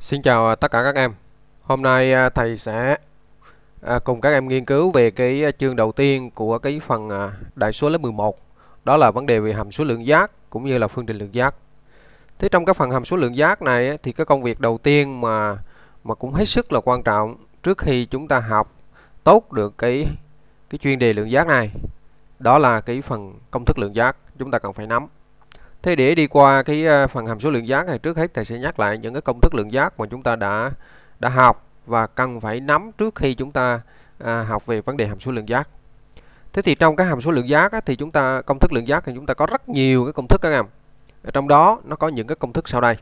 Xin chào à, tất cả các em. Hôm nay à, thầy sẽ à, cùng các em nghiên cứu về cái chương đầu tiên của cái phần đại số lớp 11. Đó là vấn đề về hàm số lượng giác cũng như là phương trình lượng giác. Thế trong cái phần hàm số lượng giác này thì cái công việc đầu tiên mà mà cũng hết sức là quan trọng trước khi chúng ta học tốt được cái cái chuyên đề lượng giác này. Đó là cái phần công thức lượng giác chúng ta cần phải nắm. Thế để đi qua cái à, phần hàm số lượng giác này trước hết thầy sẽ nhắc lại những cái công thức lượng giác mà chúng ta đã đã học và cần phải nắm trước khi chúng ta à, học về vấn đề hàm số lượng giác. Thế thì trong cái hàm số lượng giác thì chúng ta công thức lượng giác thì chúng ta có rất nhiều cái công thức các em. trong đó nó có những cái công thức sau đây.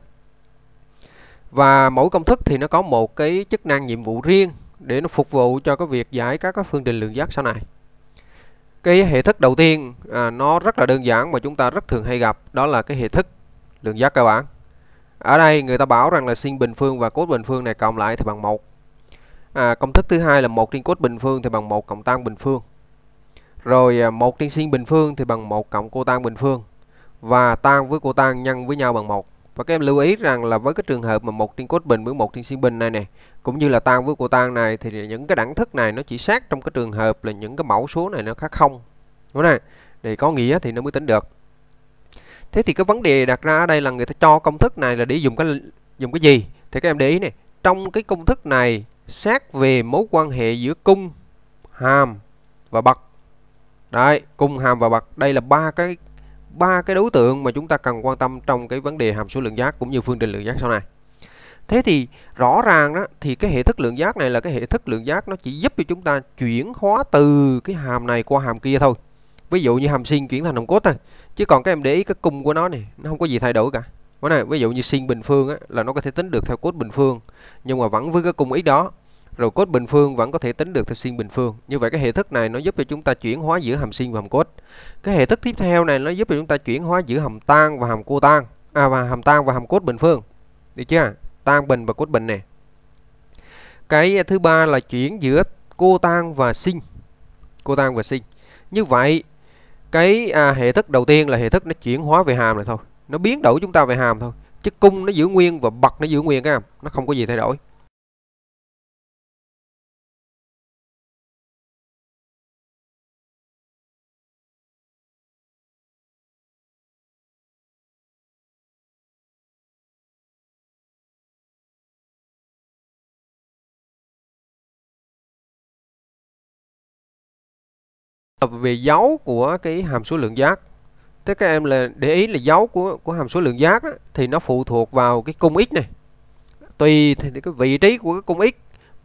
Và mỗi công thức thì nó có một cái chức năng nhiệm vụ riêng để nó phục vụ cho cái việc giải các cái phương trình lượng giác sau này cái hệ thức đầu tiên à, nó rất là đơn giản mà chúng ta rất thường hay gặp đó là cái hệ thức lượng giác cơ bản ở đây người ta bảo rằng là sin bình phương và cos bình phương này cộng lại thì bằng một à, công thức thứ hai là một trên cos bình phương thì bằng một cộng tan bình phương rồi à, một trên sin bình phương thì bằng một cộng cô tan bình phương và tan với cô tan nhân với nhau bằng một và các em lưu ý rằng là với cái trường hợp mà một trên cos bình với một trên sin bình này nè cũng như là tan với của tan này thì những cái đẳng thức này nó chỉ sát trong cái trường hợp là những cái mẫu số này nó khác không đúng không để có nghĩa thì nó mới tính được thế thì cái vấn đề đặt ra ở đây là người ta cho công thức này là để dùng cái dùng cái gì thì các em để ý này trong cái công thức này xét về mối quan hệ giữa cung hàm và bậc đấy cung hàm và bậc đây là ba cái ba cái đối tượng mà chúng ta cần quan tâm trong cái vấn đề hàm số lượng giác cũng như phương trình lượng giác sau này Thế thì rõ ràng đó thì cái hệ thức lượng giác này là cái hệ thức lượng giác nó chỉ giúp cho chúng ta chuyển hóa từ cái hàm này qua hàm kia thôi. Ví dụ như hàm sin chuyển thành hàm cos thôi. Chứ còn các em để ý cái cung của nó này, nó không có gì thay đổi cả. Cái này ví dụ như sin bình phương á, là nó có thể tính được theo cos bình phương nhưng mà vẫn với cái cung ý đó. Rồi cos bình phương vẫn có thể tính được theo sin bình phương. Như vậy cái hệ thức này nó giúp cho chúng ta chuyển hóa giữa hàm sin và hàm cos. Cái hệ thức tiếp theo này nó giúp cho chúng ta chuyển hóa giữa hàm tan và hàm cotan à và hàm tan và hàm cos bình phương. Được chưa? tan bình và cốt bình này cái thứ ba là chuyển giữa cô tan và sinh cô tan và sinh như vậy cái à, hệ thức đầu tiên là hệ thức nó chuyển hóa về hàm này thôi nó biến đổi chúng ta về hàm thôi chứ cung nó giữ nguyên và bậc nó giữ nguyên các em nó không có gì thay đổi về dấu của cái hàm số lượng giác thế các em là để ý là dấu của của hàm số lượng giác đó, thì nó phụ thuộc vào cái cung x này tùy thì cái vị trí của cái cung x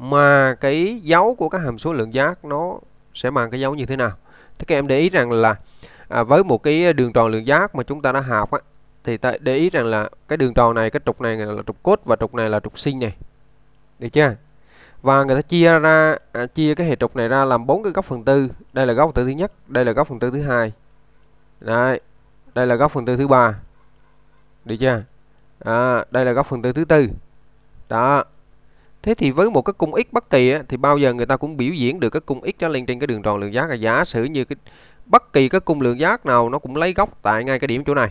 mà cái dấu của các hàm số lượng giác nó sẽ mang cái dấu như thế nào thế các em để ý rằng là à, với một cái đường tròn lượng giác mà chúng ta đã học á, thì ta để ý rằng là cái đường tròn này cái trục này là trục cốt và trục này là trục sinh này được chưa và người ta chia ra à, chia cái hệ trục này ra làm bốn cái góc phần tư đây là góc phần tư thứ nhất đây là góc phần tư thứ hai đấy đây là góc phần tư thứ ba được chưa à, đây là góc phần tư thứ tư đó thế thì với một cái cung x bất kỳ á, thì bao giờ người ta cũng biểu diễn được cái cung x đó lên trên cái đường tròn lượng giác là giả sử như cái bất kỳ cái cung lượng giác nào nó cũng lấy góc tại ngay cái điểm chỗ này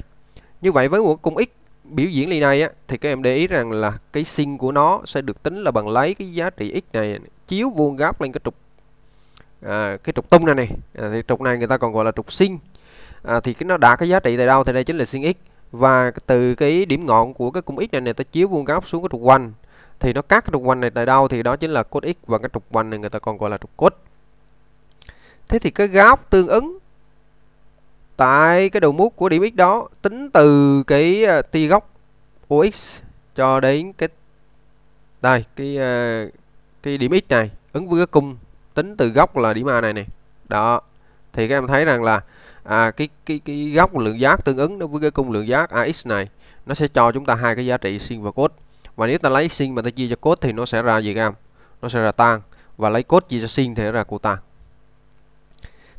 như vậy với một cung x biểu diễn ly này á thì các em để ý rằng là cái sin của nó sẽ được tính là bằng lấy cái giá trị x này chiếu vuông góc lên cái trục à, cái trục tung này này à, thì trục này người ta còn gọi là trục sin à, thì cái nó đạt cái giá trị tại đâu thì đây chính là sin x và từ cái điểm ngọn của cái cung x này này ta chiếu vuông góc xuống cái trục quanh thì nó cắt cái trục quanh này tại đâu thì đó chính là cos x và cái trục quanh này người ta còn gọi là trục cos thế thì cái góc tương ứng tại cái đầu mút của điểm x đó tính từ cái ờ, tia góc ox cho đến cái đây cái ờ, cái điểm x này ứng với cái cung tính từ góc là điểm a này này đó thì các em thấy rằng là à, cái cái cái góc lượng giác tương ứng đối với cái cung lượng giác ax này nó sẽ cho chúng ta hai cái giá trị sin và cos và nếu ta lấy sin mà ta chia cho cos thì nó sẽ ra gì các em nó sẽ ra tan và lấy cos chia cho sin thì nó ra cô tan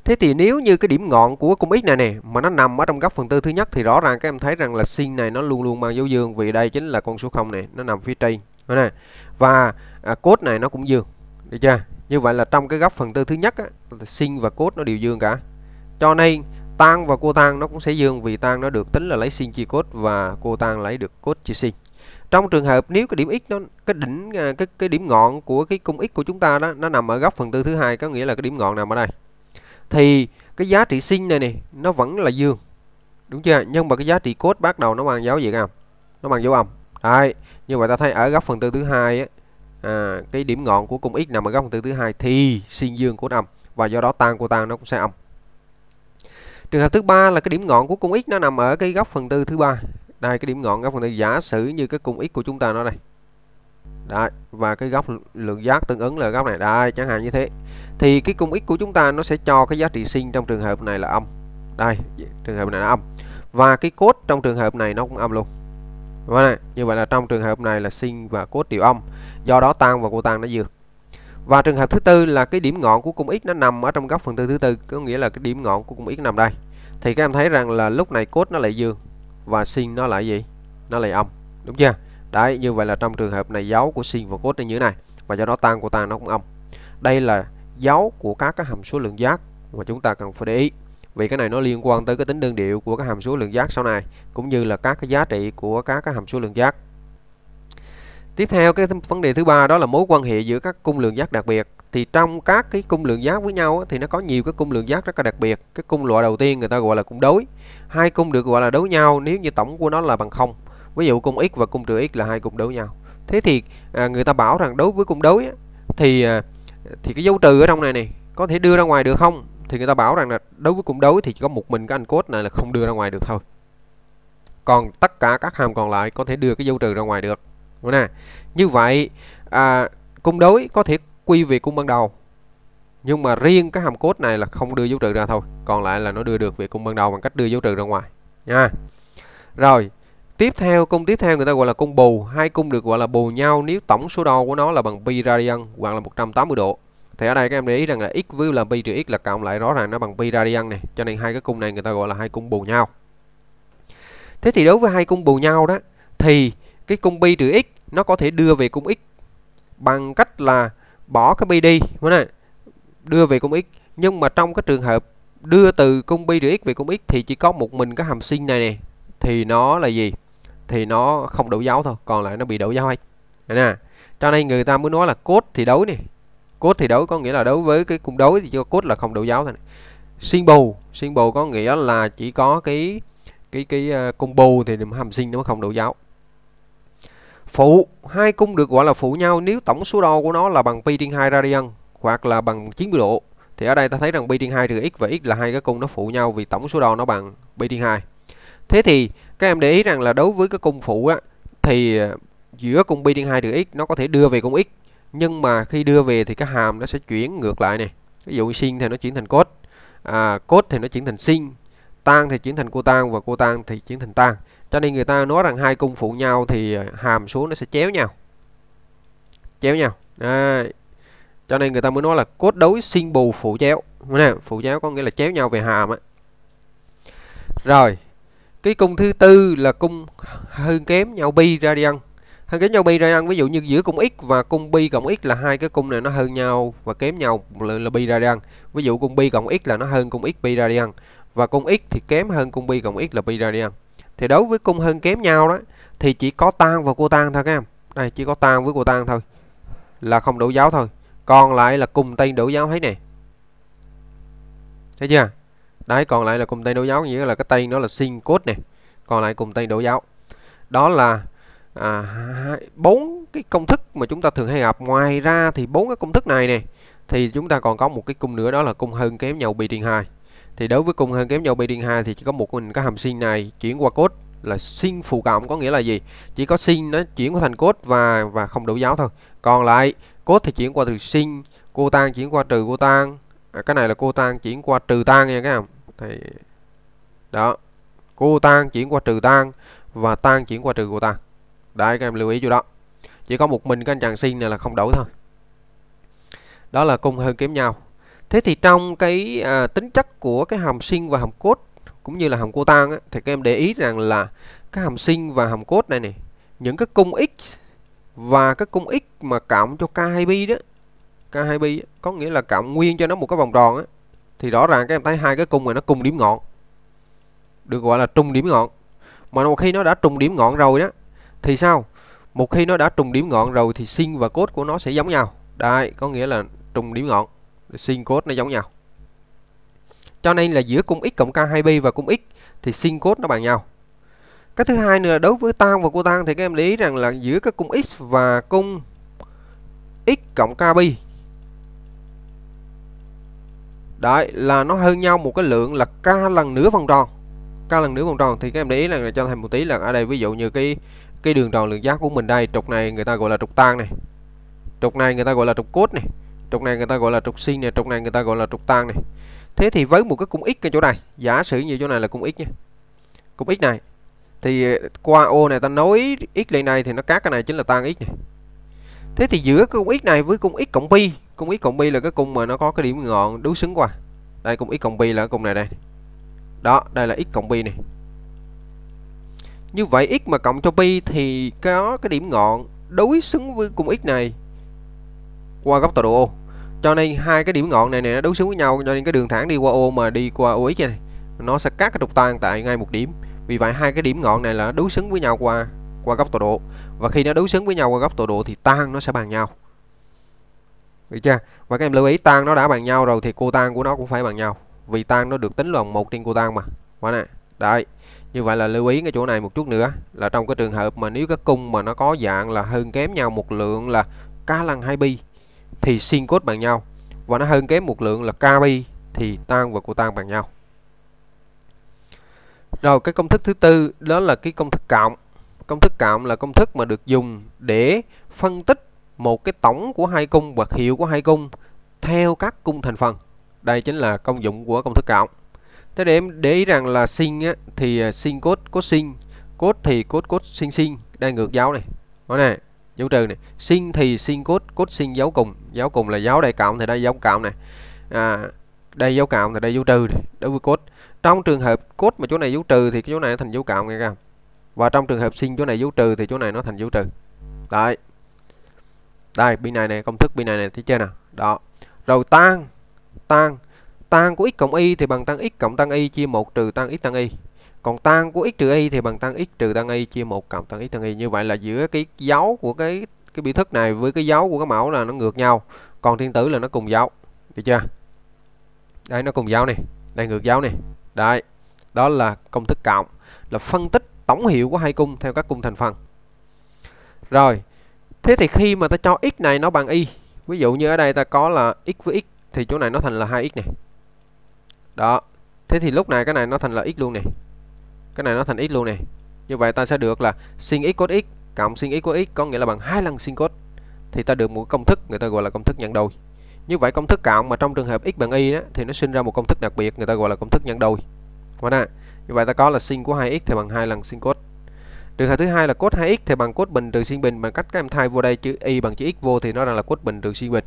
Thế thì nếu như cái điểm ngọn của cung x này nè mà nó nằm ở trong góc phần tư thứ nhất thì rõ ràng các em thấy rằng là sin này nó luôn luôn mang dấu dương vì đây chính là con số 0 này nó nằm phía trên này Và à, cốt này nó cũng dương. Được chưa? Như vậy là trong cái góc phần tư thứ nhất á sin và cos nó đều dương cả. Cho nên tan và cô nó cũng sẽ dương vì tan nó được tính là lấy sin chia cos và cô lấy được cos chia sin. Trong trường hợp nếu cái điểm x nó cái đỉnh à, cái cái điểm ngọn của cái cung x của chúng ta đó nó nằm ở góc phần tư thứ hai có nghĩa là cái điểm ngọn nằm ở đây thì cái giá trị sinh này nè nó vẫn là dương đúng chưa nhưng mà cái giá trị cốt bắt đầu nó bằng dấu gì không nó bằng dấu âm đấy như vậy ta thấy ở góc phần tư thứ hai à, cái điểm ngọn của cung x nằm ở góc phần tư thứ hai thì sin dương cốt âm và do đó tan của tan nó cũng sẽ âm trường hợp thứ ba là cái điểm ngọn của cung x nó nằm ở cái góc phần tư thứ ba đây cái điểm ngọn góc phần tư giả sử như cái cung x của chúng ta nó đây Đấy, và cái góc lượng giác tương ứng là góc này đây chẳng hạn như thế thì cái cung x của chúng ta nó sẽ cho cái giá trị sinh trong trường hợp này là âm đây trường hợp này là âm và cái cốt trong trường hợp này nó cũng âm luôn và này, như vậy là trong trường hợp này là sinh và cốt đều âm do đó tan và cô tan nó dương và trường hợp thứ tư là cái điểm ngọn của cung x nó nằm ở trong góc phần tư thứ tư có nghĩa là cái điểm ngọn của cung x nằm đây thì các em thấy rằng là lúc này cốt nó lại dương và sinh nó lại gì nó lại âm đúng chưa đấy như vậy là trong trường hợp này dấu của sin và cos như thế này và do đó tan của tan nó cũng âm đây là dấu của các cái hàm số lượng giác mà chúng ta cần phải để ý vì cái này nó liên quan tới cái tính đơn điệu của các hàm số lượng giác sau này cũng như là các cái giá trị của các cái hàm số lượng giác tiếp theo cái vấn đề thứ ba đó là mối quan hệ giữa các cung lượng giác đặc biệt thì trong các cái cung lượng giác với nhau thì nó có nhiều cái cung lượng giác rất là đặc biệt cái cung loại đầu tiên người ta gọi là cung đối hai cung được gọi là đối nhau nếu như tổng của nó là bằng không ví dụ cung x và cung trừ x là hai cung đối nhau thế thì à, người ta bảo rằng đối với cung đối thì à, thì cái dấu trừ ở trong này này có thể đưa ra ngoài được không thì người ta bảo rằng là đối với cung đối thì chỉ có một mình cái anh cốt này là không đưa ra ngoài được thôi còn tất cả các hàm còn lại có thể đưa cái dấu trừ ra ngoài được nè như vậy à, cung đối có thể quy về cung ban đầu nhưng mà riêng cái hàm cốt này là không đưa dấu trừ ra thôi còn lại là nó đưa được về cung ban đầu bằng cách đưa dấu trừ ra ngoài nha rồi tiếp theo cung tiếp theo người ta gọi là cung bù hai cung được gọi là bù nhau nếu tổng số đo của nó là bằng pi radian hoặc là 180 độ thì ở đây các em để ý rằng là x với là pi trừ x là cộng lại rõ ràng nó bằng pi radian này cho nên hai cái cung này người ta gọi là hai cung bù nhau thế thì đối với hai cung bù nhau đó thì cái cung pi trừ x nó có thể đưa về cung x bằng cách là bỏ cái pi đi đúng không đưa về cung x nhưng mà trong cái trường hợp đưa từ cung pi trừ x về cung x thì chỉ có một mình cái hàm sin này nè thì nó là gì thì nó không đủ dấu thôi còn lại nó bị đủ dấu hết nè cho nên người ta mới nói là cốt thì đối này cốt thì đối có nghĩa là đối với cái cung đối thì cho cốt là không đủ dấu thôi này. sinh bù sinh bù có nghĩa là chỉ có cái cái cái ờ, cung bù thì hàm sinh nó không đủ dấu phụ hai cung được gọi là phụ nhau nếu tổng số đo của nó là bằng pi trên 2 radian hoặc là bằng 90 độ thì ở đây ta thấy rằng pi trên 2 trừ x và x là hai cái cung nó phụ nhau vì tổng số đo nó bằng pi trên 2 thế thì các em để ý rằng là đối với cái cung phụ á thì ờ, giữa cung pi trên 2 trừ x nó có thể đưa về cung x nhưng mà khi đưa về thì cái hàm nó sẽ chuyển ngược lại này ví dụ sin thì nó chuyển thành cos à, cos thì nó chuyển thành sin tan thì chuyển thành cô tan và cô tan thì chuyển thành tan cho nên người ta nói rằng hai cung phụ nhau thì ờ, hàm số nó sẽ chéo nhau chéo nhau Đấy. cho nên người ta mới nói là cốt đối sin bù phụ chéo phụ chéo có nghĩa là chéo nhau về hàm á rồi cái cung thứ tư là cung hơn kém nhau pi radian hơn kém nhau pi radian ví dụ như giữa cung x và cung pi cộng x là hai cái cung này nó hơn nhau và kém nhau là, là pi radian ví dụ cung pi cộng x là nó hơn cung x pi radian và cung x thì kém hơn cung pi cộng x là pi radian thì đối với cung hơn kém nhau đó thì chỉ có tan và cô tan thôi các em đây chỉ có tan với cô tan thôi là không đủ giáo thôi còn lại là cùng tên đủ giáo hết nè thấy chưa đấy còn lại là cùng tên đấu dấu nghĩa là cái tên đó là sin code này còn lại cùng tên đấu dấu đó là à, bốn cái công thức mà chúng ta thường hay gặp ngoài ra thì bốn cái công thức này nè thì chúng ta còn có một cái cung nữa đó là cung hơn kém nhau bị điện hai thì đối với cung hơn kém nhau bị điện hai thì chỉ có một mình cái hàm sin này chuyển qua code là sin phụ cộng có nghĩa là gì chỉ có sin nó chuyển qua thành code và và không đủ giáo thôi còn lại code thì chuyển qua từ sin cô tan chuyển qua trừ cô tan à, cái này là cô tan chuyển qua trừ tan nha các em thì đó cô tan chuyển qua trừ tan và tan chuyển qua trừ cô tan đấy các em lưu ý chỗ đó chỉ có một mình các anh chàng sinh này là không đổi thôi đó là cung hơn kém nhau thế thì trong cái à, tính chất của cái hàm sinh và hàm cốt cũng như là hàm cô tan á, thì các em để ý rằng là cái hàm sinh và hàm cốt này này những cái cung x và cái cung x mà cộng cho k2 b đó k2 b có nghĩa là cộng nguyên cho nó một cái vòng tròn á thì rõ ràng các em thấy hai cái cung này nó cùng điểm ngọn được gọi là trùng điểm ngọn mà một khi nó đã trùng điểm ngọn rồi đó thì sao một khi nó đã trùng điểm ngọn rồi thì sin và cốt của nó sẽ giống nhau đây có nghĩa là trùng điểm ngọn sin cốt nó giống nhau cho nên là giữa cung x cộng k 2 b và cung x thì sin cốt nó bằng nhau cái thứ hai nữa đối với tan và cô tan thì các em để ý rằng là giữa các cung x và cung x cộng k bi Đấy là nó hơn nhau một cái lượng là k lần nửa vòng tròn k lần nửa vòng tròn thì các em để ý là cho thêm một tí là ở đây ví dụ như cái cái đường tròn lượng giác của mình đây trục này người ta gọi là trục tan này trục này người ta gọi là trục cốt này trục này người ta gọi là trục sin này trục này người ta gọi là trục tan này thế thì với một cái cung x cái chỗ này giả sử như chỗ này là cung x nhé cung x này thì qua ô này ta nối x lên đây thì nó cắt cái này chính là tan x này Thế thì giữa cái cung x này với cung x cộng pi, cung x cộng pi là cái cung mà nó có cái điểm ngọn đối xứng qua. Đây cung x cộng pi là cái cung này đây. Đó, đây là x cộng pi này. Như vậy x mà cộng cho pi thì có cái điểm ngọn đối xứng với cung x này qua góc tọa độ o Cho nên hai cái điểm ngọn này này nó đối xứng với nhau cho nên cái đường thẳng đi qua o mà đi qua OX này nó sẽ cắt cái trục tan tại ngay một điểm. Vì vậy hai cái điểm ngọn này là đối xứng với nhau qua qua góc tọa độ và khi nó đối xứng với nhau qua góc tọa độ thì tan nó sẽ bằng nhau được chưa và các em lưu ý tan nó đã bằng nhau rồi thì cô tan của nó cũng phải bằng nhau vì tan nó được tính lần một trên cô tan mà quá nè đấy như vậy là lưu ý cái chỗ này một chút nữa là trong cái trường hợp mà nếu cái cung mà nó có dạng là hơn kém nhau một lượng là k lần 2 pi thì sin cos bằng nhau và nó hơn kém một lượng là k pi thì tan và cô tan bằng nhau. Rồi cái công thức thứ tư đó là cái công thức cộng công thức cộng là công thức mà được dùng để phân tích một cái tổng của hai cung hoặc hiệu của hai cung theo các cung thành phần đây chính là công dụng của công thức cộng thế để em để ý rằng là sin thì sin cos cos sin cos thì cos cos sin sin đang ngược dấu này đó này dấu trừ này sin thì sin cos cos sin dấu cùng dấu cùng là dấu đại cộng thì đây dấu cộng này à, đây dấu cộng thì đây dấu trừ này. đối với cos trong trường hợp cos mà chỗ này dấu trừ thì chỗ này thành dấu cộng nghe không và trong trường hợp sinh chỗ này dấu trừ thì chỗ này nó thành dấu trừ đây, đây bên này này công thức bên này này thấy chưa nào đó rồi tan tan tan của x cộng y thì bằng tan x cộng tan y chia 1 trừ tan x tan y còn tan của x trừ y thì bằng tan x trừ tan y chia 1 cộng tan x tan y như vậy là giữa cái dấu của cái cái biểu thức này với cái dấu của cái mẫu là nó ngược nhau còn thiên tử là nó cùng dấu được chưa đây nó cùng dấu này đây ngược dấu này đây, đó là công thức cộng là phân tích tổng hiệu của hai cung theo các cung thành phần rồi thế thì khi mà ta cho x này nó bằng y ví dụ như ở đây ta có là x với x thì chỗ này nó thành là 2x này đó thế thì lúc này cái này nó thành là x luôn này cái này nó thành x luôn này như vậy ta sẽ được là sin x cos x cộng sin x cos x có nghĩa là bằng hai lần sin cos thì ta được một công thức người ta gọi là công thức nhân đôi như vậy công thức cộng mà trong trường hợp x bằng y đó, thì nó sinh ra một công thức đặc biệt người ta gọi là công thức nhân đôi. Các bạn như vậy ta có là sin của 2x thì bằng hai lần sin cos trường hợp thứ hai là cos 2x thì bằng cos bình trừ sin bình bằng cách các em thay vô đây chữ y bằng chữ x vô thì nó ra là cos bình trừ sin bình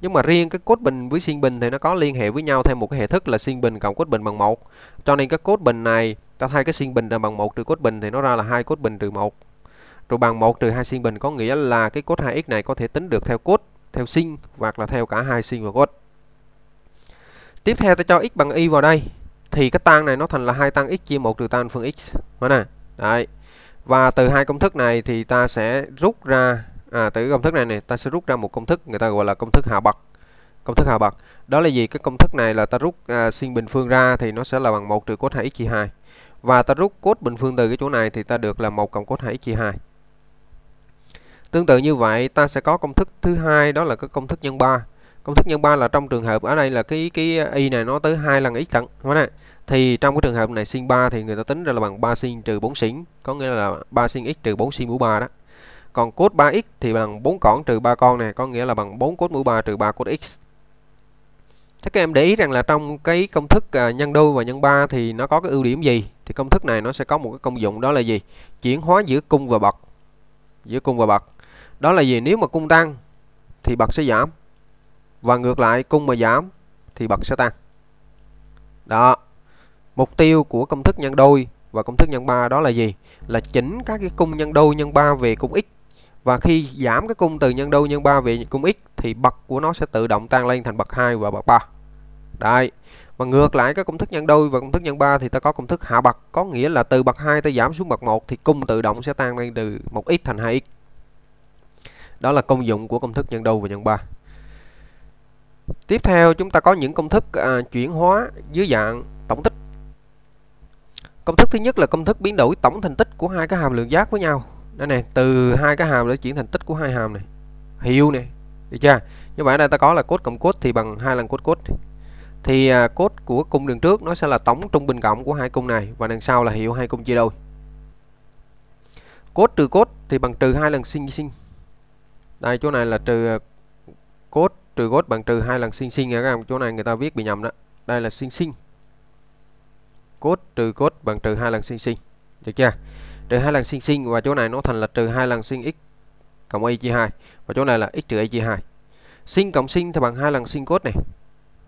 nhưng mà riêng cái cos bình với sin bình thì nó có liên hệ với nhau theo một cái hệ thức là sin bình cộng cos bình bằng một cho nên cái cos bình này ta thay cái sin bình ra bằng một trừ cos bình thì nó ra là hai cos bình trừ một rồi bằng 1 trừ 2 sin bình có nghĩa là cái cos 2x này có thể tính được theo cos, theo sin hoặc là theo cả hai sin và cos. Tiếp theo ta cho x bằng y vào đây thì cái tan này nó thành là hai tan x chia một trừ tan phương x đó nè đấy và từ hai công thức này thì ta sẽ rút ra à, từ công thức này này ta sẽ rút ra một công thức người ta gọi là công thức hạ bậc công thức hạ bậc đó là gì cái công thức này là ta rút à, sin bình phương ra thì nó sẽ là bằng 1 trừ cos 2 x chia 2 và ta rút cos bình phương từ cái chỗ này thì ta được là 1 cộng cos 2 x chia 2 tương tự như vậy ta sẽ có công thức thứ hai đó là cái công thức nhân 3 công thức nhân 3 là trong trường hợp ở đây là cái cái y này nó tới hai lần x tận các này thì trong cái trường hợp này sin 3 thì người ta tính ra là bằng 3 sin trừ 4 sin có nghĩa là 3 sin x trừ 4 sin mũ 3 đó còn cos 3x thì bằng 4 con trừ 3 con này có nghĩa là bằng 4 cos mũ 3 trừ 3 cos x Thế các em để ý rằng là trong cái công thức à, nhân đôi và nhân ba thì nó có cái ưu điểm gì? Thì công thức này nó sẽ có một cái công dụng đó là gì? Chuyển hóa giữa cung và bậc. Giữa cung và bậc. Đó là gì? Nếu mà cung tăng thì bậc sẽ giảm và ngược lại cung mà giảm thì bậc sẽ tăng đó mục tiêu của công thức nhân đôi và công thức nhân 3 đó là gì là chỉnh các cái cung nhân đôi nhân 3 về cung x và khi giảm cái cung từ nhân đôi nhân 3 về cung x thì bậc của nó sẽ tự động tăng lên thành bậc 2 và bậc 3 đây và ngược lại các công thức nhân đôi và công thức nhân 3 thì ta có công thức hạ bậc có nghĩa là từ bậc 2 ta giảm xuống bậc 1 thì cung tự động sẽ tăng lên từ 1x thành 2x đó là công dụng của công thức nhân đôi và nhân 3 Tiếp theo chúng ta có những công thức à, chuyển hóa dưới dạng tổng tích. Công thức thứ nhất là công thức biến đổi tổng thành tích của hai cái hàm lượng giác với nhau. Đây này, từ hai cái hàm để chuyển thành tích của hai hàm này. Hiệu này, được chưa? Như vậy đây ta có là cốt cộng cốt thì bằng hai lần cốt cốt. Thì à, cốt của cung đường trước nó sẽ là tổng trung bình cộng của hai cung này và đằng sau là hiệu hai cung chia đôi. Cốt trừ cốt thì bằng trừ hai lần sin sin. Đây chỗ này là trừ à, cốt trừ gót bằng trừ hai lần sinh sinh nha các em chỗ này người ta viết bị nhầm đó đây là sinh sinh cốt trừ cốt bằng trừ hai lần sinh sinh được chưa trừ hai lần sinh sinh và chỗ này nó thành là trừ hai lần sinh x cộng y chia hai và chỗ này là x trừ y chia hai sinh cộng sinh thì bằng hai lần sinh cốt này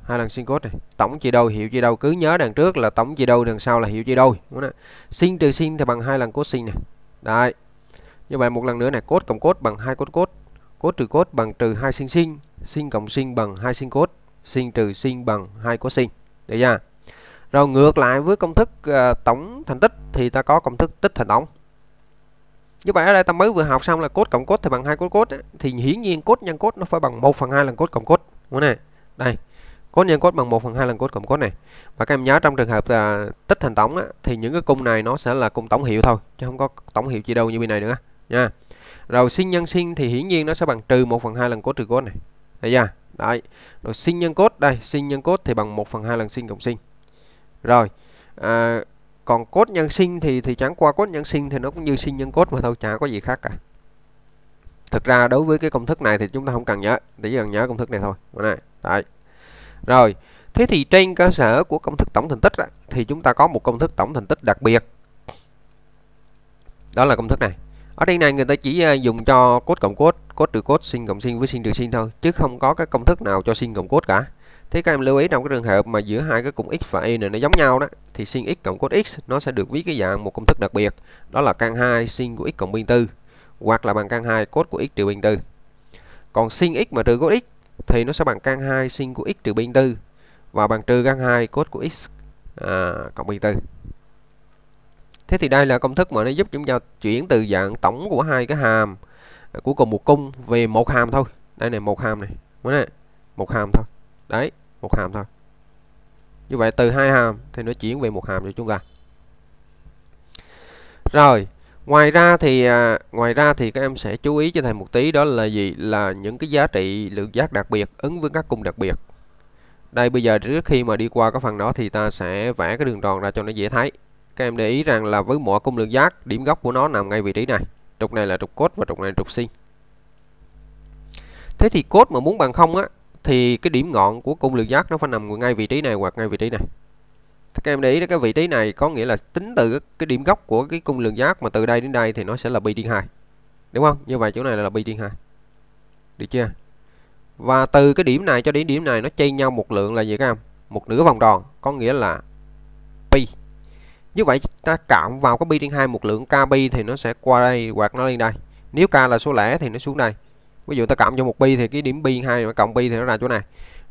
hai lần sinh cốt này tổng chia đôi hiệu chia đâu cứ nhớ đằng trước là tổng chia đôi đằng sau là hiệu chia đôi đúng không sinh trừ sinh thì bằng hai lần cốt sinh này đấy như vậy một lần nữa này cốt cộng cốt bằng hai cốt cốt cốt trừ cốt bằng trừ 2 sin sin sin cộng sin bằng 2 sin cốt, sin trừ sin bằng 2 cốt sinh. Được chưa? Rồi ngược lại với công thức uh, tổng thành tích thì ta có công thức tích thành tổng. Như vậy ở đây ta mới vừa học xong là cốt cộng cốt thì bằng hai cốt cốt thì hiển nhiên cốt nhân cốt nó phải bằng 1 phần 2 lần cốt cộng cốt. Đúng này. Đây. Cốt nhân cốt bằng 1 phần 2 lần cốt cộng cốt này. Và các em nhớ trong trường hợp là tích thành tổng á, thì những cái cung này nó sẽ là cung tổng hiệu thôi chứ không có tổng hiệu chi đâu như bên này nữa nha rồi sinh nhân sinh thì hiển nhiên nó sẽ bằng trừ 1 phần 2 lần cốt trừ cốt này thấy chưa đấy rồi sinh nhân cốt đây sinh nhân cốt thì bằng 1 phần 2 lần sinh cộng sinh rồi à, còn cốt nhân sinh thì thì chẳng qua cốt nhân sinh thì nó cũng như sinh nhân cốt mà thôi chả có gì khác cả thực ra đối với cái công thức này thì chúng ta không cần nhớ chỉ cần nhớ công thức này thôi này đấy rồi thế thì trên cơ sở của công thức tổng thành tích thì chúng ta có một công thức tổng thành tích đặc biệt đó là công thức này ở đây này người ta chỉ à, dùng cho cốt cộng cốt cốt trừ cốt sin cộng sin với sin trừ sin thôi chứ không có cái công thức nào cho sin cộng cốt cả thế các em lưu ý trong cái trường hợp mà giữa hai cái cùng x và y này nó giống nhau đó thì sin x cộng cốt x nó sẽ được viết cái dạng một công thức đặc biệt đó là căn 2 sin của x cộng biên tư hoặc là bằng căn 2 cốt của x trừ biên tư còn sin x mà trừ cốt x thì nó sẽ bằng căn 2 sin của x trừ biên tư và bằng trừ căn 2 cốt của x à, cộng biên tư Thế thì đây là công thức mà nó giúp chúng ta chuyển từ dạng tổng của hai cái hàm à, của cùng một cung về một hàm thôi. Đây này một hàm này, đúng không? Một hàm thôi. Đấy, một hàm thôi. Như vậy từ hai hàm thì nó chuyển về một hàm cho chúng ta. Rồi, ngoài ra thì à, ngoài ra thì các em sẽ chú ý cho thầy một tí đó là gì? Là những cái giá trị lượng giác đặc biệt ứng với các cung đặc biệt. Đây bây giờ trước khi mà đi qua cái phần đó thì ta sẽ vẽ cái đường tròn ra cho nó dễ thấy các em để ý rằng là với mỗi cung lượng giác điểm góc của nó nằm ngay vị trí này trục này là trục cốt và trục này là trục sin thế thì cốt mà muốn bằng không á thì cái điểm ngọn của cung lượng giác nó phải nằm ngay vị trí này hoặc ngay vị trí này các em để ý cái vị trí này có nghĩa là tính từ cái điểm góc của cái cung lượng giác mà từ đây đến đây thì nó sẽ là pi trên hai, đúng không như vậy chỗ này là pi trên hai, được chưa và từ cái điểm này cho đến điểm này nó chây nhau một lượng là gì các em một nửa vòng tròn có nghĩa là như vậy ta cộng vào cái bi trên hai một lượng kb thì nó sẽ qua đây hoặc nó lên đây nếu k là số lẻ thì nó xuống đây ví dụ ta cộng cho một bi thì cái điểm bi hai cộng bi thì nó ra chỗ này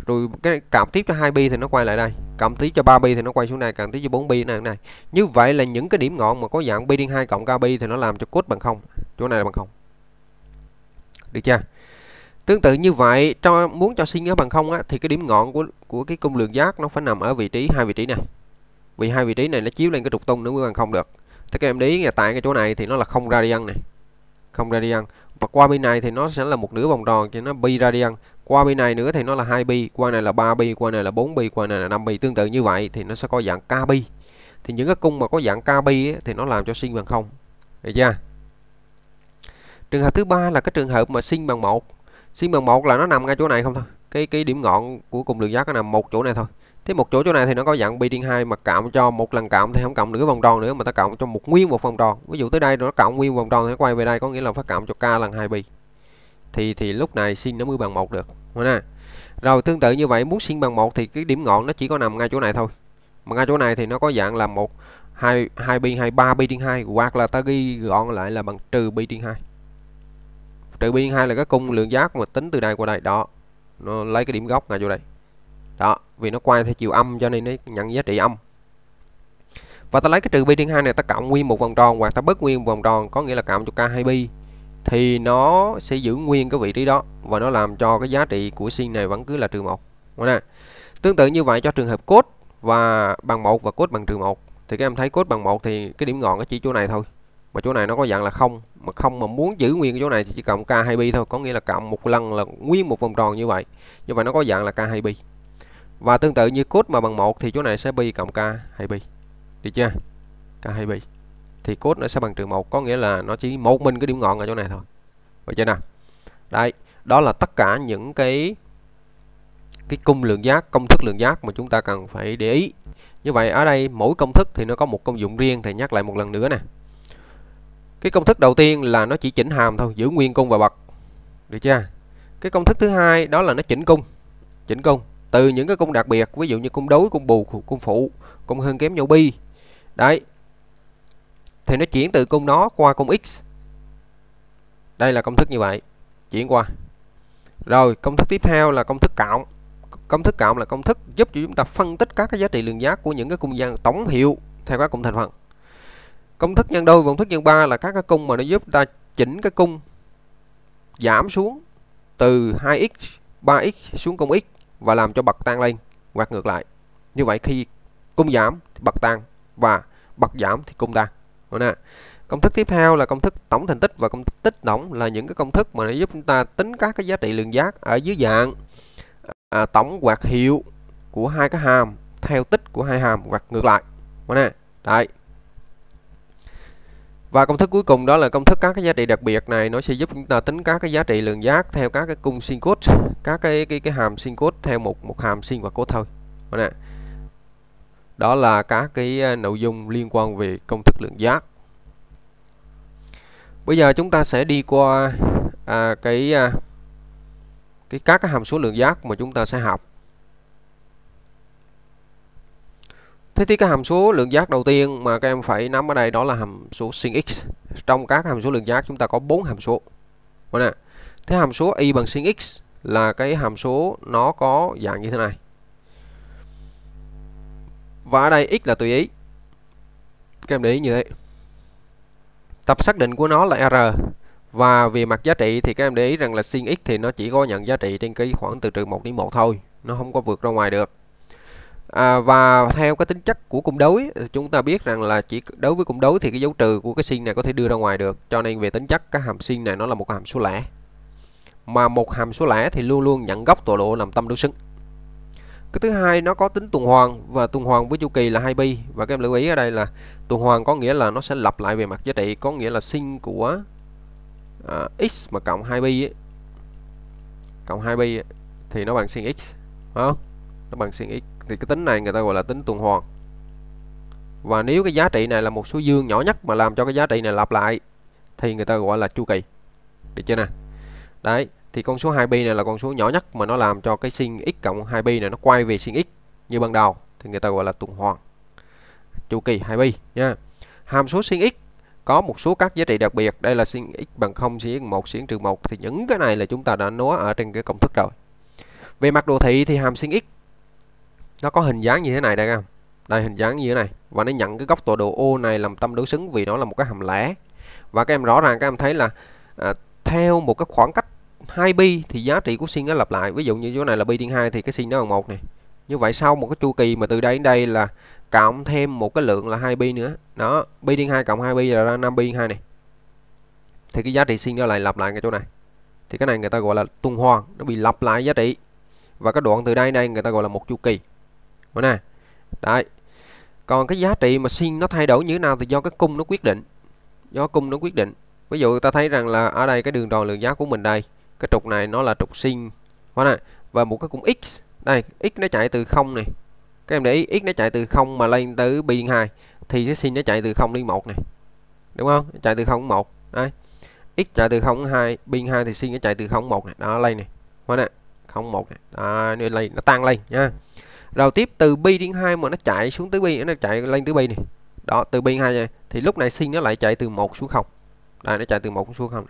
rồi cái cộng tiếp cho hai bi thì nó quay lại đây cộng tiếp cho ba bi thì nó quay xuống đây cộng tiếp cho bốn bi này này như vậy là những cái điểm ngọn mà có dạng bi trên hai cộng kb thì nó làm cho cốt bằng không chỗ này là bằng không được chưa tương tự như vậy cho muốn cho sinh nó bằng không á, thì cái điểm ngọn của của cái cung lượng giác nó phải nằm ở vị trí hai vị trí này vì hai vị trí này nó chiếu lên cái trục tung nó mới bằng không được thế các em để ý tại cái chỗ này thì nó là không radian này không radian và qua bên này thì nó sẽ là một nửa vòng tròn cho nó pi radian qua bên này nữa thì nó là hai pi qua này là 3 pi qua này là 4 pi qua này là 5 pi tương tự như vậy thì nó sẽ có dạng k pi thì những cái cung mà có dạng k pi ấy, thì nó làm cho sin bằng không được chưa trường hợp thứ ba là cái trường hợp mà sin bằng một sin bằng một là nó nằm ngay chỗ này không thôi cái cái điểm ngọn của cùng đường giác nó nằm một chỗ này thôi thế một chỗ chỗ này thì nó có dạng biên hai mà cộng cho một lần cộng thì không cộng được cái vòng tròn nữa mà ta cộng cho một nguyên một vòng tròn ví dụ tới đây nó cộng nguyên vòng tròn thì nó quay về đây có nghĩa là phải cộng cho k lần hai pi thì thì lúc này sin nó mới bằng một được đúng rồi tương tự như vậy muốn sin bằng một thì cái điểm ngọn nó chỉ có nằm ngay chỗ này thôi mà ngay chỗ này thì nó có dạng là một hai hai bi hay ba bi trên hai hoặc là ta ghi gọn lại là bằng trừ bi trên hai trừ bi trên hai là cái cung lượng giác mà tính từ đây qua đây đó nó lấy cái điểm gốc ngay chỗ đây đó vì nó quay theo chiều âm cho nên nó nhận giá trị âm và ta lấy cái trừ pi trên hai này ta cộng nguyên một vòng tròn hoặc ta bớt nguyên một vòng tròn có nghĩa là cộng cho k 2 pi thì nó sẽ giữ nguyên cái vị trí đó và nó làm cho cái giá trị của sin này vẫn cứ là trừ một nè tương tự như vậy cho trường hợp cốt và bằng một và cốt bằng trừ một thì các em thấy cốt bằng một thì cái điểm ngọn nó chỉ chỗ này thôi mà chỗ này nó có dạng là không mà không mà muốn giữ nguyên chỗ này thì chỉ cộng k 2 pi thôi có nghĩa là cộng một lần là nguyên một vòng tròn như vậy như vậy nó có dạng là k 2 pi và tương tự như cốt mà bằng một thì chỗ này sẽ pi cộng k hay pi được chưa k hay pi thì cốt nó sẽ bằng trừ một có nghĩa là nó chỉ một mình cái điểm ngọn ở chỗ này thôi vậy chưa nào đây đó là tất cả những cái cái cung lượng giác công thức lượng giác mà chúng ta cần phải để ý như vậy ở đây mỗi công thức thì nó có một công dụng riêng thì nhắc lại một lần nữa nè cái công thức đầu tiên là nó chỉ chỉnh hàm thôi giữ nguyên cung và bậc được chưa cái công thức thứ hai đó là nó chỉnh cung chỉnh cung từ những cái cung đặc biệt ví dụ như cung đối cung bù cung phụ cung hơn kém nhau bi đấy thì nó chuyển từ cung nó qua cung x đây là công thức như vậy chuyển qua rồi công thức tiếp theo là công thức cộng công thức cộng là công thức giúp cho chúng ta phân tích các cái giá trị lượng giác của những cái cung gian tổng hiệu theo các cung thành phần công thức nhân đôi và công thức nhân ba là các cái cung mà nó giúp ta chỉnh cái cung giảm xuống từ 2x 3x xuống công x và làm cho bậc tăng lên hoặc ngược lại như vậy khi cung giảm thì bậc tăng và bậc giảm thì cung tăng đúng không công thức tiếp theo là công thức tổng thành tích và công thức tích tổng là những cái công thức mà nó giúp chúng ta tính các cái giá trị lượng giác ở dưới dạng à, tổng hoặc hiệu của hai cái hàm theo tích của hai hàm hoặc ngược lại đúng không đấy và công thức cuối cùng đó là công thức các cái giá trị đặc biệt này nó sẽ giúp chúng ta tính các cái giá trị lượng giác theo các cái cung sin cos các cái cái, cái hàm sin cos theo một một hàm sin và cos thôi. Nè. Vâng đó là các cái à, nội dung liên quan về công thức lượng giác. Bây giờ chúng ta sẽ đi qua à, cái à, cái các cái hàm số lượng giác mà chúng ta sẽ học Thế thì cái hàm số lượng giác đầu tiên mà các em phải nắm ở đây đó là hàm số sin x. Trong các hàm số lượng giác chúng ta có bốn hàm số. Đúng vâng nè. Thế hàm số y bằng sin x là cái hàm số nó có dạng như thế này. Và ở đây x là tùy ý. Các em để ý như thế. Tập xác định của nó là r. Và về mặt giá trị thì các em để ý rằng là sin x thì nó chỉ có nhận giá trị trên cái khoảng từ trừ 1 đến 1 thôi. Nó không có vượt ra ngoài được. À, và theo cái tính chất của cung đối chúng ta biết rằng là chỉ đối với cung đối thì cái dấu trừ của cái sin này có thể đưa ra ngoài được cho nên về tính chất cái hàm sin này nó là một hàm số lẻ mà một hàm số lẻ thì luôn luôn nhận góc tọa độ làm tâm đối xứng cái thứ hai nó có tính tuần hoàn và tuần hoàn với chu kỳ là hai pi và các em lưu ý ở đây là tuần hoàn có nghĩa là nó sẽ lặp lại về mặt giá trị có nghĩa là sin của à, x mà cộng 2pi cộng 2pi thì nó bằng sin x phải không nó bằng sin x thì cái tính này người ta gọi là tính tuần hoàn và nếu cái giá trị này là một số dương nhỏ nhất mà làm cho cái giá trị này lặp lại thì người ta gọi là chu kỳ được chưa nè đấy thì con số 2 pi này là con số nhỏ nhất mà nó làm cho cái sin x cộng 2 pi này nó quay về sin x như ban đầu thì người ta gọi là tuần hoàn chu kỳ 2 pi nha hàm số sin x có một số các giá trị đặc biệt đây là sin x bằng 0 sin x 1 sin trừ 1 thì những cái này là chúng ta đã nói ở trên cái công thức rồi về mặt đồ thị thì hàm sin x nó có hình dáng như thế này đây các đây hình dáng như thế này và nó nhận cái góc tọa độ ô này làm tâm đối xứng vì nó là một cái hàm lẻ và các em rõ ràng các em thấy là à, theo một cái khoảng cách 2 pi thì giá trị của sin nó lặp lại ví dụ như chỗ này là pi trên 2 thì cái sin nó bằng một này như vậy sau một cái chu kỳ mà từ đây đến đây là cộng thêm một cái lượng là 2 pi nữa đó pi trên 2 cộng 2 pi là ra 5 pi 2 này thì cái giá trị sin nó lại lặp lại cái chỗ này thì cái này người ta gọi là tuần hoàn nó bị lặp lại giá trị và cái đoạn từ đây đến đây người ta gọi là một chu kỳ Bữa này Đấy Còn cái giá trị mà sin nó thay đổi như thế nào thì do cái cung nó quyết định Do cung nó quyết định Ví dụ ta thấy rằng là ở đây cái đường tròn lượng giá của mình đây Cái trục này nó là trục sin Hóa này Và một cái cung x Đây x nó chạy từ 0 này Các em để ý x nó chạy từ 0 mà lên tới biên 2 Thì cái sin nó chạy từ 0 đến 1 này Đúng không? Chạy từ 0 đến 1 Đấy x chạy từ 0 2 biên 2 thì sin nó chạy từ 0 1 này đó lên này hóa nè 0 1 này đó, nó lên nó tăng lên nha rồi tiếp từ bi đến hai mà nó chạy xuống tới bi nó chạy lên tới bi này đó từ bi hai này thì lúc này sinh nó lại chạy từ một xuống không đây nó chạy từ một xuống không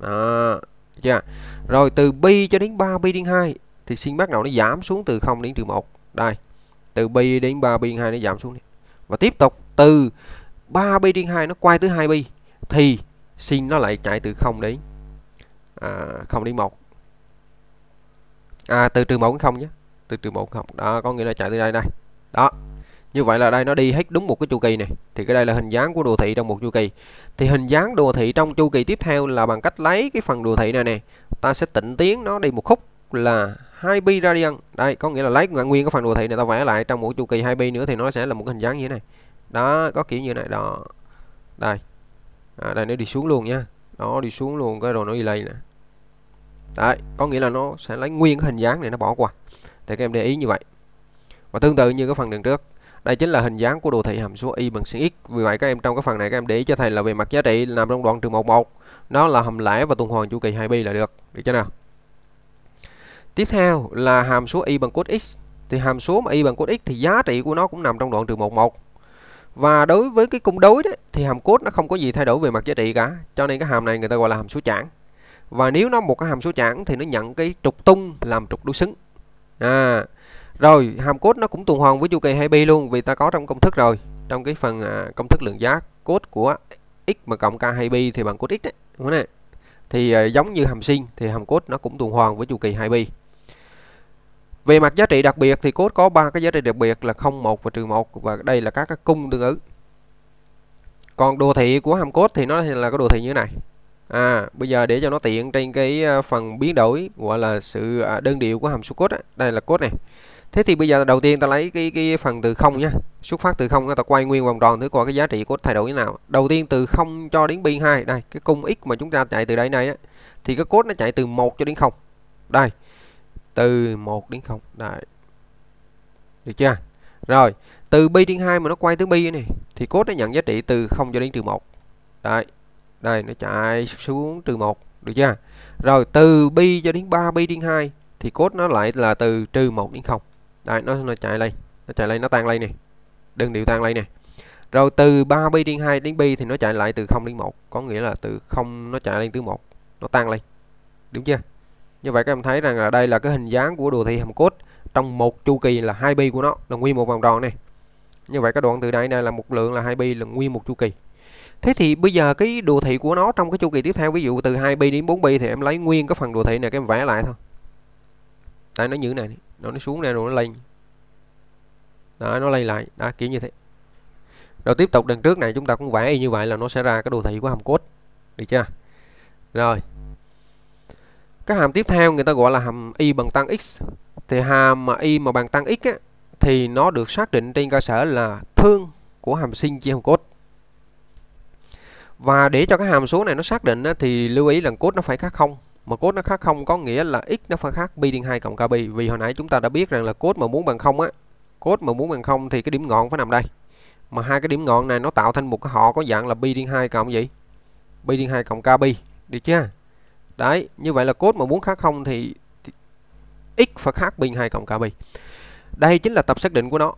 đó chưa rồi từ bi cho đến 3 bi đến hai thì sinh bắt đầu nó giảm xuống từ không đến trừ một, đây từ bi đến 3 bi hai nó giảm xuống này. và tiếp tục từ 3 bi đến hai nó quay tới hai bi thì sinh nó lại chạy từ không đến à, 0 đến 1 à từ trừ một đến không nhé từ từ bộ học đó có nghĩa là chạy từ đây đây đó như vậy là đây nó đi hết đúng một cái chu kỳ này thì cái đây là hình dáng của đồ thị trong một chu kỳ thì hình dáng đồ thị trong chu kỳ tiếp theo là bằng cách lấy cái phần đồ thị này nè ta sẽ tịnh tiến nó đi một khúc là 2 pi radian đây có nghĩa là lấy nguyên cái phần đồ thị này ta vẽ lại trong mỗi chu kỳ 2 pi nữa thì nó sẽ là một hình dáng như thế này đó có kiểu như này đó đây à, đây nó đi xuống luôn nha nó đi xuống luôn cái rồi nó đi lên nè đấy có nghĩa là nó sẽ lấy nguyên cái hình dáng này nó bỏ qua thì các em để ý như vậy và tương tự như cái phần đường trước đây chính là hình dáng của đồ thị hàm số y bằng sin x vì vậy các em trong cái phần này các em để ý cho thầy là về mặt giá trị nằm trong đoạn trừ 11 nó là hàm lẻ và tuần hoàn chu kỳ 2pi là được được chưa nào tiếp theo là hàm số y bằng cos x thì hàm số mà y bằng cos x thì giá trị của nó cũng nằm trong đoạn trừ 11 và đối với cái cung đối đấy thì hàm cos nó không có gì thay đổi về mặt giá trị cả cho nên cái hàm này người ta gọi là hàm số chẵn và nếu nó một cái hàm số chẵn thì nó nhận cái trục tung làm trục đối xứng à, rồi hàm cốt nó cũng tuần hoàn với chu kỳ 2pi luôn vì ta có trong công thức rồi trong cái phần à, công thức lượng giá cốt của x mà cộng k 2pi thì bằng cốt x đấy đúng không thì à, giống như hàm sin thì hàm cốt nó cũng tuần hoàn với chu kỳ 2pi về mặt giá trị đặc biệt thì cốt có ba cái giá trị đặc biệt là 0 1 và trừ 1 và đây là các cái cung tương ứng còn đồ thị của hàm cốt thì nó là cái đồ thị như thế này À, bây giờ để cho nó tiện trên cái à, phần biến đổi gọi là sự à, đơn điệu của hàm số code á. Đây là code này. Thế thì bây giờ đầu tiên ta lấy cái cái phần từ 0 nha Xuất phát từ 0 ta quay nguyên vòng tròn thử coi cái giá trị code thay đổi như nào. Đầu tiên từ 0 cho đến pin 2, đây cái cung x mà chúng ta chạy từ đây này á thì cái code nó chạy từ 1 cho đến 0. Đây. Từ 1 đến 0. Đây. Được chưa? Rồi, từ pi trên 2 mà nó quay tới pi này thì code nó nhận giá trị từ 0 cho đến -1. Đấy, đây nó chạy xuống trừ một được chưa rồi từ pi cho đến 3 pi trên 2 thì cốt nó lại là từ trừ 1 đến 0 đây nó, nó chạy lên nó chạy lên nó tan lên nè đơn điệu tan lên nè rồi từ 3 pi trên 2 đến pi thì nó chạy lại từ 0 đến 1 có nghĩa là từ 0 nó chạy lên từ 1 nó tan lên đúng chưa như vậy các em thấy rằng là đây là cái hình dáng của đồ thị hàm cốt trong một chu kỳ là hai pi của nó là nguyên một vòng tròn này như vậy các đoạn từ đây đây là một lượng là hai pi là nguyên một chu kỳ Thế thì bây giờ cái đồ thị của nó trong cái chu kỳ tiếp theo ví dụ từ 2 b đến 4 b thì em lấy nguyên cái phần đồ thị này các em vẽ lại thôi. Đây nó như thế này, nó nó xuống này rồi nó lên. Đó nó lên lại, đó kiểu như thế. Rồi tiếp tục đằng trước này chúng ta cũng vẽ y như vậy là nó sẽ ra cái đồ thị của hàm cốt. Được chưa? Rồi. Cái hàm tiếp theo người ta gọi là hàm y bằng tăng x. Thì hàm mà y mà bằng tăng x á, thì nó được xác định trên cơ sở là thương của hàm sinh chia hàm cốt và để cho cái hàm số này nó xác định thì lưu ý là cốt nó phải khác không mà cốt nó khác không có nghĩa là x nó phải khác b trên 2 cộng kb vì hồi nãy chúng ta đã biết rằng là cốt mà muốn bằng không á cốt mà muốn bằng không thì cái điểm ngọn phải nằm đây mà hai cái điểm ngọn này nó tạo thành một cái họ có dạng là b trên 2 cộng gì b trên 2 cộng kb được chưa đấy như vậy là cốt mà muốn khác không thì x phải khác pi 2 cộng kb đây chính là tập xác định của nó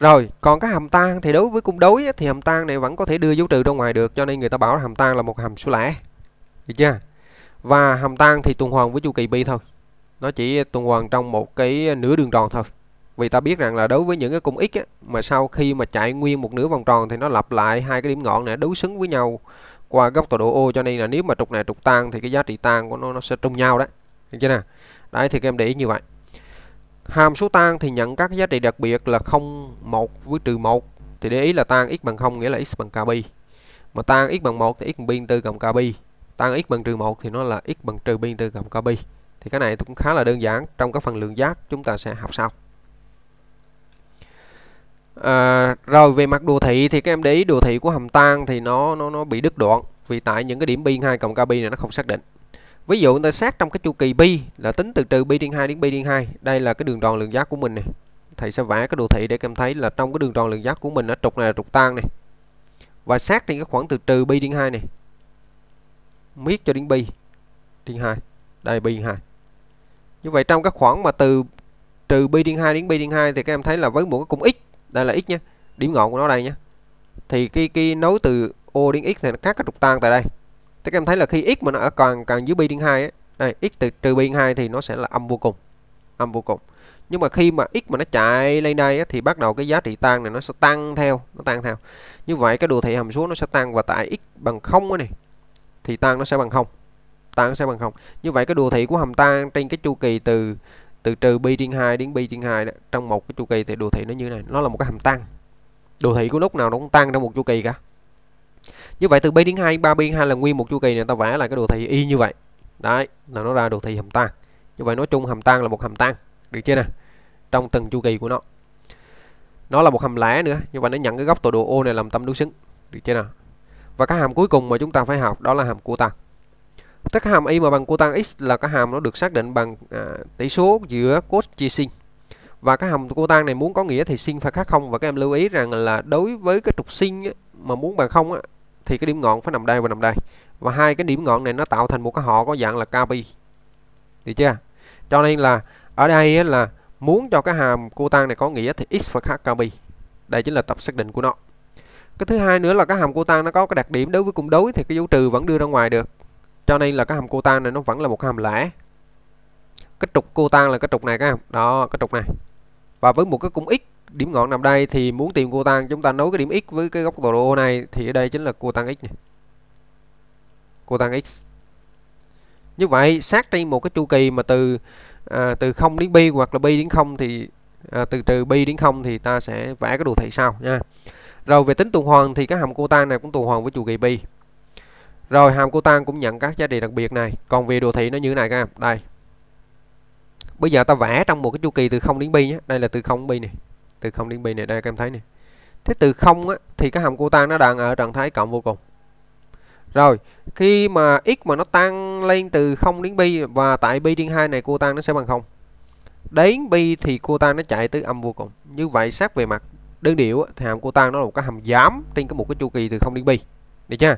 rồi, còn cái hàm tan thì đối với cung đối thì hàm tan này vẫn có thể đưa dấu trừ ra ngoài được, cho nên người ta bảo hàm tan là một hàm số lẻ. Được chưa? Và hàm tan thì tuần hoàn với chu kỳ pi thôi. Nó chỉ tuần hoàn trong một cái nửa đường tròn thôi. Vì ta biết rằng là đối với những cái cung x á, mà sau khi mà chạy nguyên một nửa vòng tròn thì nó lặp lại hai cái điểm ngọn này đối xứng với nhau qua góc tọa độ ô cho nên là nếu mà trục này trục tan thì cái giá trị tan của nó nó sẽ trùng nhau đấy. Được chưa nào? Đấy thì các em để ý như vậy. Hàm số tan thì nhận các giá trị đặc biệt là 0, 1 với trừ 1 thì để ý là tan x bằng 0 nghĩa là x bằng kb. Mà tan x bằng 1 thì x bằng pi 4 cộng kb. Tan x bằng trừ 1 thì nó là x bằng trừ pi 4 cộng kb. Thì cái này cũng khá là đơn giản trong các phần lượng giác chúng ta sẽ học sau. À, rồi về mặt đồ thị thì các em để ý đồ thị của hàm tan thì nó nó nó bị đứt đoạn vì tại những cái điểm biên 2 cộng kb này nó không xác định Ví dụ chúng ta xét trong cái chu kỳ pi là tính từ trừ pi trên 2 đến pi trên 2. Đây là cái đường tròn lượng giác của mình này. Thầy sẽ vẽ cái đồ thị để các em thấy là trong cái đường tròn lượng giác của mình ở trục này là trục tan này. Và xét trên cái khoảng từ trừ pi trên 2 này. Miết cho đến pi trên 2. Đây pi 2. Như vậy trong các khoảng mà từ trừ pi trên 2 đến pi trên 2 thì các em thấy là với mỗi cái cung x, đây là x nha, điểm ngọn của nó đây nha. Thì cái cái nối từ O đến x thì nó cắt cái trục tan tại đây. Thế các em thấy là khi x mà nó ở còn càng dưới pi điên 2 ấy, đây, x từ trừ pi điên 2 thì nó sẽ là âm vô cùng. Âm vô cùng. Nhưng mà khi mà x mà nó chạy lên đây ấy, thì bắt đầu cái giá trị tăng này nó sẽ tăng theo, nó tăng theo. Như vậy cái đồ thị hàm số nó sẽ tăng và tại x bằng 0 này thì tăng nó sẽ bằng 0. tăng nó sẽ bằng 0. Như vậy cái đồ thị của hàm tăng trên cái chu kỳ từ từ trừ pi trên 2 đến pi trên 2 đó, trong một cái chu kỳ thì đồ thị nó như này, nó là một cái hàm tăng. Đồ thị của lúc nào nó cũng tăng trong một chu kỳ cả như vậy từ b đến 2 3 b 2 là nguyên một chu kỳ này ta vẽ lại cái đồ thị y như vậy đấy là nó ra đồ thị hàm tan như vậy nói chung hàm tan là một hàm tan được chưa nè trong từng chu kỳ của nó nó là một hàm lẻ nữa nhưng mà nó nhận cái góc tọa độ ô này làm tâm đối xứng được chưa nào và các hàm cuối cùng mà chúng ta phải học đó là hàm của tan tức hàm y mà bằng của tăng x là cái hàm nó được xác định bằng à, tỷ số giữa cos chia sin và cái hàm của tăng này muốn có nghĩa thì sin phải khác không và các em lưu ý rằng là đối với cái trục sin mà muốn bằng không á thì cái điểm ngọn phải nằm đây và nằm đây và hai cái điểm ngọn này nó tạo thành một cái họ có dạng là copy được chưa cho nên là ở đây là muốn cho cái hàm cô tăng này có nghĩa thì x phải khác copy đây chính là tập xác định của nó cái thứ hai nữa là cái hàm cô tăng nó có cái đặc điểm đối với cung đối thì cái dấu trừ vẫn đưa ra ngoài được cho nên là cái hàm cô tăng này nó vẫn là một hàm lẻ cái trục cô tăng là cái trục này các em đó cái trục này và với một cái cung x điểm ngọn nằm đây thì muốn tìm cô tan chúng ta nối cái điểm x với cái góc tọa độ này thì ở đây chính là cô tan x này. Cô tan x. Như vậy sát trên một cái chu kỳ mà từ à, từ 0 đến pi hoặc là pi đến 0 thì à, từ trừ pi đến 0 thì ta sẽ vẽ cái đồ thị sau nha. Rồi về tính tuần hoàn thì cái hàm cô tan này cũng tuần hoàn với chu kỳ pi. Rồi hàm cô tan cũng nhận các giá trị đặc biệt này. Còn về đồ thị nó như thế này các em, đây. Bây giờ ta vẽ trong một cái chu kỳ từ 0 đến pi nhé. Đây là từ 0 pi này từ 0 đến pi này đây các em thấy nè thế từ 0 á, thì cái hàm của tan nó đang ở trạng thái cộng vô cùng rồi khi mà x mà nó tăng lên từ 0 đến pi và tại pi trên 2 này cô tan nó sẽ bằng 0 đến pi thì cô tan nó chạy tới âm vô cùng như vậy xét về mặt đơn điệu thì hàm cô tan nó là một cái hàm giảm trên cái một cái chu kỳ từ 0 đến pi được chưa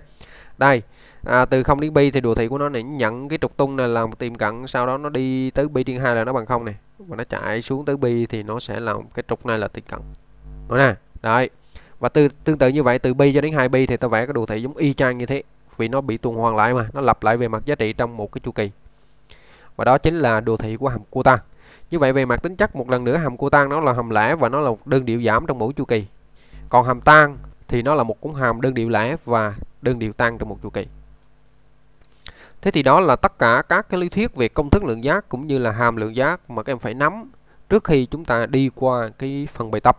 đây à, từ 0 đến pi thì đồ thị của nó này nhận cái trục tung này là một tiềm cận sau đó nó đi tới pi trên 2 là nó bằng 0 này và nó chạy xuống tới bi thì nó sẽ làm cái trục này là tiếp cận đó nè đấy và từ tương tự như vậy từ bi cho đến 2 bi thì ta vẽ cái đồ thị giống y chang như thế vì nó bị tuần hoàn lại mà nó lặp lại về mặt giá trị trong một cái chu kỳ và đó chính là đồ thị của hàm cô tăng như vậy về mặt tính chất một lần nữa hàm cô tăng nó là hàm lẻ và nó là một đơn điệu giảm trong mỗi chu kỳ còn hàm tăng thì nó là một cũng hàm đơn điệu lẻ và đơn điệu tăng trong một chu kỳ Thế thì đó là tất cả các cái lý thuyết về công thức lượng giác cũng như là hàm lượng giác mà các em phải nắm trước khi chúng ta đi qua cái phần bài tập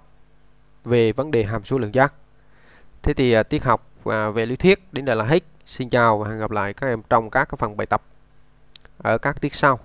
về vấn đề hàm số lượng giác. Thế thì uh, tiết học uh, về lý thuyết đến đây là hết. Xin chào và hẹn gặp lại các em trong các cái phần bài tập ở các tiết sau.